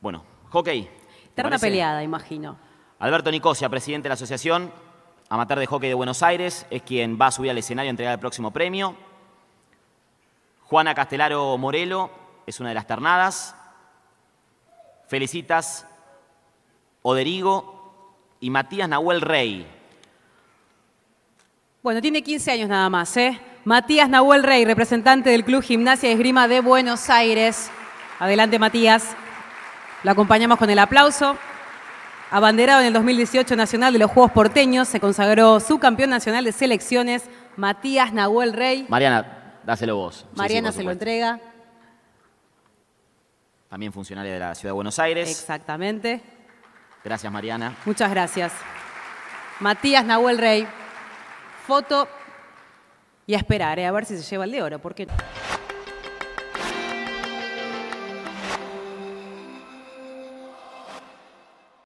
Bueno, hockey. Terna peleada, imagino. Alberto Nicosia, presidente de la Asociación Amateur de Hockey de Buenos Aires, es quien va a subir al escenario a entregar el próximo premio. Juana Castelaro Morelo es una de las ternadas. Felicitas Oderigo y Matías Nahuel Rey. Bueno, tiene 15 años nada más, ¿eh? Matías Nahuel Rey, representante del Club Gimnasia y Esgrima de Buenos Aires. Adelante, Matías. Lo acompañamos con el aplauso. Abanderado en el 2018 Nacional de los Juegos Porteños, se consagró su campeón nacional de selecciones, Matías Nahuel Rey. Mariana, dáselo vos. Mariana se lo entrega. También funcionaria de la Ciudad de Buenos Aires. Exactamente. Gracias, Mariana. Muchas gracias. Matías Nahuel Rey, foto y a esperar, eh, a ver si se lleva el de oro, ¿por qué no?